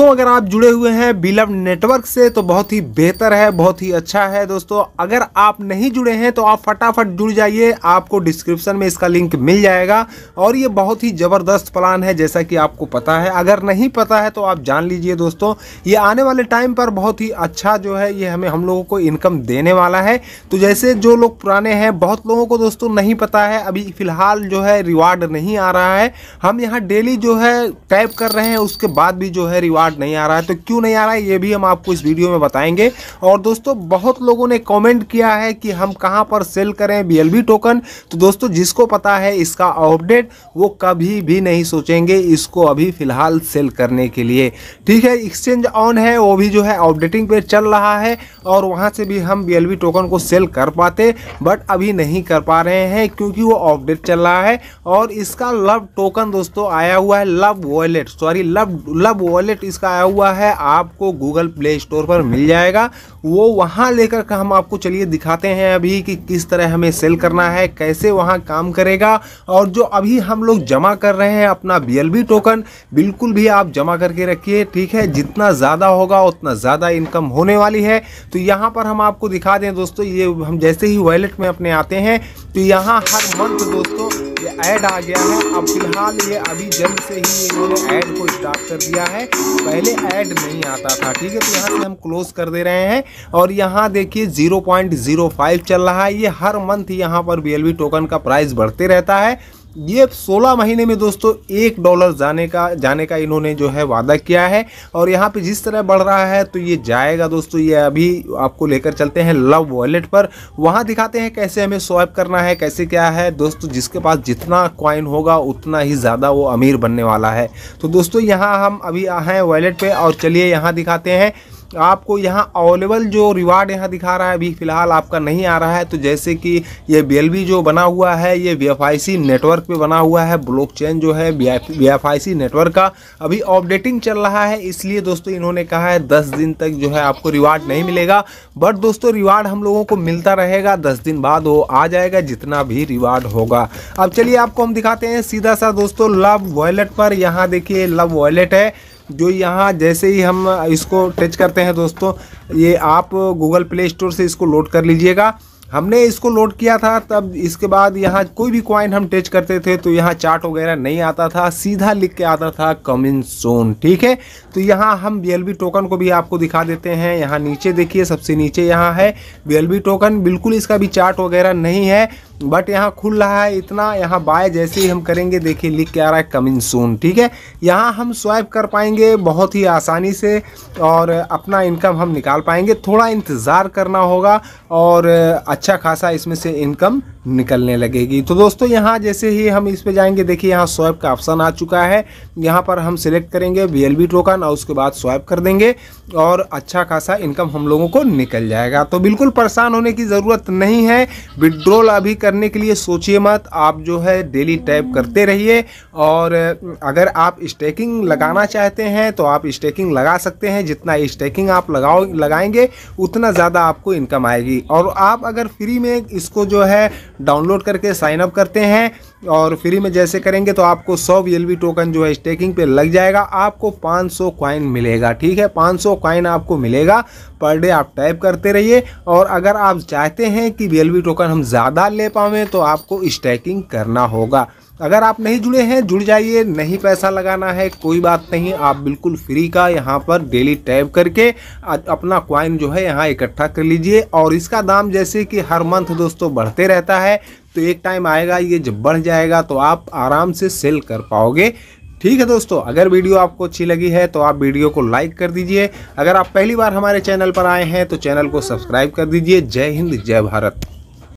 दोस्तों अगर आप जुड़े हुए हैं बिलव नेटवर्क से तो बहुत ही बेहतर है बहुत ही अच्छा है दोस्तों अगर आप नहीं जुड़े हैं तो आप फटाफट जुड़ जाइए आपको डिस्क्रिप्शन में इसका लिंक मिल जाएगा और ये बहुत ही ज़बरदस्त प्लान है जैसा कि आपको पता है अगर नहीं पता है तो आप जान लीजिए दोस्तों ये आने वाले टाइम पर बहुत ही अच्छा जो है ये हमें हम लोगों को इनकम देने वाला है तो जैसे जो लोग पुराने हैं बहुत लोगों को दोस्तों नहीं पता है अभी फ़िलहाल जो है रिवार्ड नहीं आ रहा है हम यहाँ डेली जो है टाइप कर रहे हैं उसके बाद भी जो है रिवार्ड पार्ट नहीं आ रहा है तो क्यों नहीं आ रहा है ये भी हम आपको इस वीडियो में बताएंगे और दोस्तों बहुत लोगों ने कमेंट किया है कि हम कहां पर सेल करें बी टोकन तो दोस्तों जिसको पता है इसका अपडेट वो कभी भी नहीं सोचेंगे इसको अभी फ़िलहाल सेल करने के लिए ठीक है एक्सचेंज ऑन है वो भी जो है अपडेटिंग पे चल रहा है और वहाँ से भी हम बी टोकन को सेल कर पाते बट अभी नहीं कर पा रहे हैं क्योंकि वो अपडेट चल रहा है और इसका लव टोकन दोस्तों आया हुआ है love wallet sorry love love wallet इस इसका आया हुआ है आपको गूगल प्ले स्टोर पर मिल जाएगा वो वहाँ लेकर हम आपको चलिए दिखाते हैं अभी कि किस तरह हमें सेल करना है कैसे वहाँ काम करेगा और जो अभी हम लोग जमा कर रहे हैं अपना बी टोकन बिल्कुल भी आप जमा करके रखिए ठीक है जितना ज़्यादा होगा उतना ज़्यादा इनकम होने वाली है तो यहाँ पर हम आपको दिखा दें दोस्तों ये हम जैसे ही वॉलेट में अपने आते हैं तो यहाँ हर मंथ दोस्तों ये ऐड आ गया है अब फिलहाल ये अभी जल्द से ही इन्होंने ऐड को स्टार्ट कर दिया है पहले ऐड नहीं आता था ठीक है तो यहाँ से हम क्लोज कर दे रहे हैं और यहाँ देखिए 0.05 चल रहा है ये हर मंथ यहाँ पर बी टोकन का प्राइस बढ़ते रहता है ये 16 महीने में दोस्तों एक डॉलर जाने का जाने का इन्होंने जो है वादा किया है और यहाँ पे जिस तरह बढ़ रहा है तो ये जाएगा दोस्तों ये अभी आपको लेकर चलते हैं लव वॉलेट पर वहाँ दिखाते हैं कैसे हमें स्वाइप करना है कैसे क्या है दोस्तों जिसके पास जितना क्वाइन होगा उतना ही ज़्यादा वो अमीर बनने वाला है तो दोस्तों यहाँ हम अभी आए हैं वॉलेट पर और चलिए यहाँ दिखाते हैं आपको यहाँ अवेलेबल जो रिवार्ड यहाँ दिखा रहा है अभी फिलहाल आपका नहीं आ रहा है तो जैसे कि ये बी जो बना हुआ है ये वी नेटवर्क पे बना हुआ है ब्लॉक जो है वी नेटवर्क का अभी अपडेटिंग चल रहा है इसलिए दोस्तों इन्होंने कहा है दस दिन तक जो है आपको रिवार्ड नहीं मिलेगा बट दोस्तों रिवार्ड हम लोगों को मिलता रहेगा दस दिन बाद वो आ जाएगा जितना भी रिवार्ड होगा अब चलिए आपको हम दिखाते हैं सीधा सा दोस्तों लव वॉलेट पर यहाँ देखिए लव वॉलेट है जो यहाँ जैसे ही हम इसको टच करते हैं दोस्तों ये आप गूगल प्ले स्टोर से इसको लोड कर लीजिएगा हमने इसको लोड किया था तब इसके बाद यहाँ कोई भी कॉइन हम टच करते थे तो यहाँ चार्ट वगैरह नहीं आता था सीधा लिख के आता था कमिंग सोन ठीक है तो यहाँ हम बी टोकन को भी आपको दिखा देते हैं यहाँ नीचे देखिए सबसे नीचे यहाँ है बी टोकन बिल्कुल इसका भी चार्ट वगैरह नहीं है बट यहाँ खुल रहा है इतना यहाँ बाय जैसे ही हम करेंगे देखिए लिख के आ रहा है कमिंग सून ठीक है यहाँ हम स्वाइप कर पाएंगे बहुत ही आसानी से और अपना इनकम हम निकाल पाएंगे थोड़ा इंतज़ार करना होगा और अच्छा खासा इसमें से इनकम निकलने लगेगी तो दोस्तों यहाँ जैसे ही हम इस पर जाएंगे देखिए यहाँ स्वाइप का ऑप्शन आ चुका है यहाँ पर हम सिलेक्ट करेंगे बी टोकन और उसके बाद स्वाइप कर देंगे और अच्छा खासा इनकम हम लोगों को निकल जाएगा तो बिल्कुल परेशान होने की ज़रूरत नहीं है विड्रोल अभी कर करने के लिए सोचिए मत आप जो है डेली टैप करते रहिए और अगर आप स्टैकिंग लगाना चाहते हैं तो आप स्टैकिंग लगा सकते हैं जितना स्टेकिंग आप लगाओ लगाएंगे उतना ज़्यादा आपको इनकम आएगी और आप अगर फ्री में इसको जो है डाउनलोड करके साइन अप करते हैं और फ्री में जैसे करेंगे तो आपको 100 वी टोकन जो है स्टेकिंग पे लग जाएगा आपको 500 सौ क्वाइन मिलेगा ठीक है 500 सौ क्वाइन आपको मिलेगा पर डे आप टाइप करते रहिए और अगर आप चाहते हैं कि वी टोकन हम ज़्यादा ले पाएँ तो आपको स्टैकिंग करना होगा अगर आप नहीं जुड़े हैं जुड़ जाइए नहीं पैसा लगाना है कोई बात नहीं आप बिल्कुल फ्री का यहाँ पर डेली टैब करके अपना क्वाइन जो है यहाँ इकट्ठा कर लीजिए और इसका दाम जैसे कि हर मंथ दोस्तों बढ़ते रहता है तो एक टाइम आएगा ये जब बढ़ जाएगा तो आप आराम से सेल कर पाओगे ठीक है दोस्तों अगर वीडियो आपको अच्छी लगी है तो आप वीडियो को लाइक कर दीजिए अगर आप पहली बार हमारे चैनल पर आए हैं तो चैनल को सब्सक्राइब कर दीजिए जय हिंद जय भारत